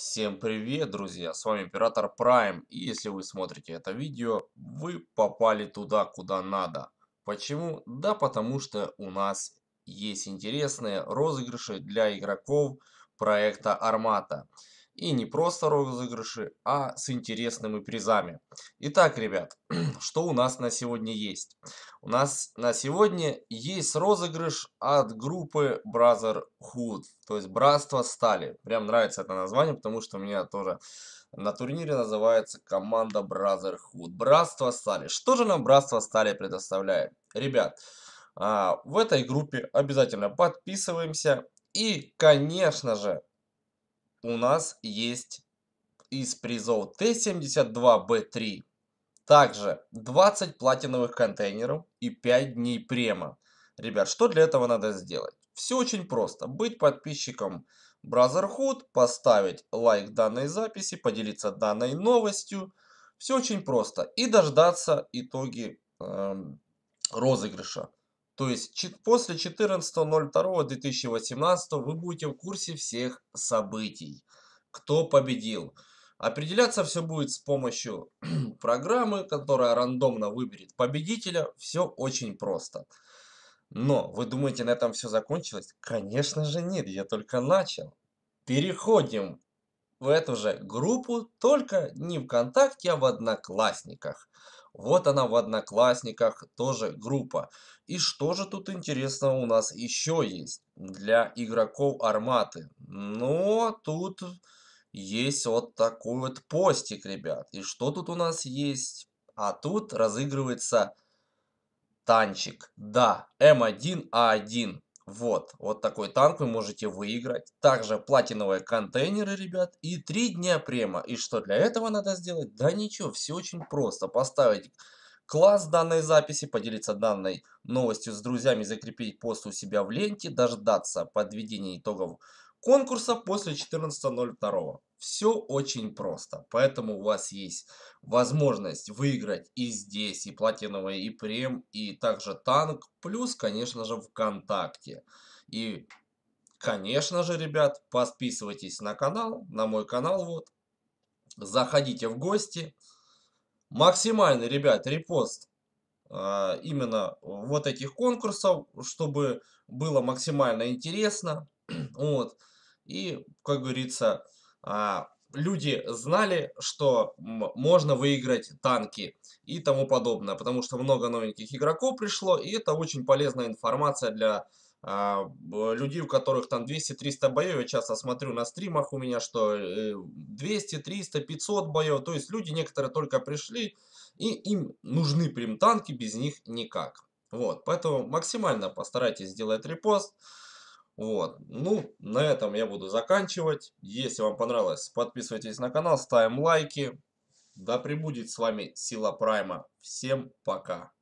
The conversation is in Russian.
Всем привет, друзья! С вами Оператор Prime. И если вы смотрите это видео, вы попали туда, куда надо. Почему? Да потому что у нас есть интересные розыгрыши для игроков проекта Армата. И не просто розыгрыши, а с интересными призами. Итак, ребят, что у нас на сегодня есть? У нас на сегодня есть розыгрыш от группы Brotherhood, то есть Братство Стали. Прям нравится это название, потому что у меня тоже на турнире называется команда Brotherhood. Братство Стали. Что же нам Братство Стали предоставляет? Ребят, а, в этой группе обязательно подписываемся. И, конечно же, у нас есть из призов Т-72Б3. Также 20 платиновых контейнеров и 5 дней према. Ребят, что для этого надо сделать? Все очень просто. Быть подписчиком Brotherhood, поставить лайк данной записи, поделиться данной новостью. Все очень просто. И дождаться итоги э, розыгрыша. То есть после 14.02.2018 вы будете в курсе всех событий, кто победил. Определяться все будет с помощью программы, которая рандомно выберет победителя. Все очень просто. Но вы думаете, на этом все закончилось? Конечно же нет, я только начал. Переходим в эту же группу, только не ВКонтакте, а в Одноклассниках. Вот она в Одноклассниках, тоже группа. И что же тут интересного у нас еще есть для игроков Арматы? Но ну, тут есть вот такой вот постик, ребят. И что тут у нас есть? А тут разыгрывается танчик. Да, М1А1. Вот, вот такой танк вы можете выиграть. Также платиновые контейнеры, ребят, и 3 дня према. И что для этого надо сделать? Да ничего, все очень просто. Поставить класс данной записи, поделиться данной новостью с друзьями, закрепить пост у себя в ленте, дождаться подведения итогов конкурса после 14.02. Все очень просто, поэтому у вас есть возможность выиграть и здесь, и платиновый, и прем, и также танк, плюс, конечно же, ВКонтакте. И, конечно же, ребят, подписывайтесь на канал, на мой канал вот, заходите в гости. Максимальный, ребят, репост а, именно вот этих конкурсов, чтобы было максимально интересно. вот. И, как говорится, а, люди знали, что можно выиграть танки и тому подобное, потому что много новеньких игроков пришло, и это очень полезная информация для а, людей, у которых там 200-300 боев, я часто смотрю на стримах у меня, что 200, 300, 500 боев, то есть люди некоторые только пришли, и им нужны прям танки, без них никак. Вот, поэтому максимально постарайтесь сделать репост, вот. Ну, на этом я буду заканчивать. Если вам понравилось, подписывайтесь на канал, ставим лайки. Да пребудет с вами сила прайма. Всем пока.